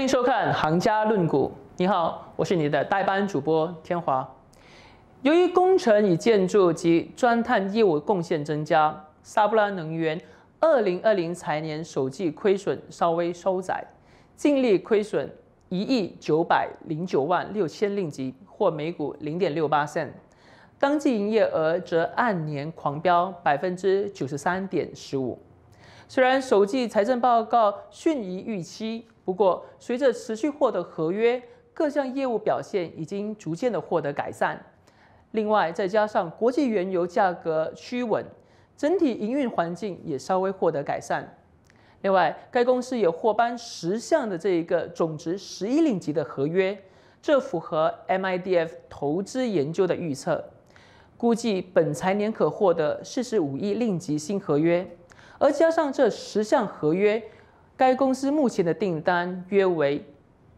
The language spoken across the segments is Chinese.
欢迎收看《行家论股》。你好，我是你的代班主播天华。由于工程与建筑及钻探业务贡献增加，萨布拉能源二零二零财年首季亏损稍微收窄，净利亏损一亿九百零九万六千令吉，或每股零点六八仙。当季营业额则按年狂飙百分之九十三点十五。虽然首季财政报告逊于预期，不过随着持续获得合约，各项业务表现已经逐渐的获得改善。另外，再加上国际原油价格趋稳，整体营运环境也稍微获得改善。另外，该公司也获颁十项的这一个总值十一令吉的合约，这符合 MIDF 投资研究的预测，估计本财年可获得四十五亿令吉新合约。而加上这十项合约，该公司目前的订单约为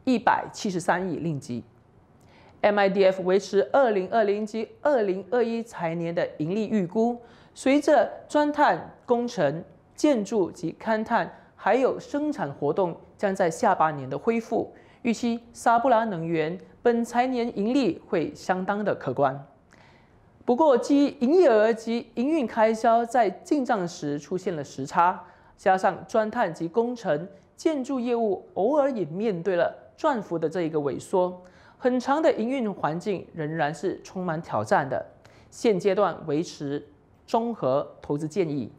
一百七十三亿令吉。MIDF 维持二零二零及二零二一财年的盈利预估，随着钻探、工程、建筑及勘探还有生产活动将在下半年的恢复，预期沙布拉能源本财年盈利会相当的可观。不过，基营业额及营运开销在进账时出现了时差，加上钻探及工程建筑业务偶尔也面对了赚幅的这一个萎缩，很长的营运环境仍然是充满挑战的。现阶段维持综合投资建议。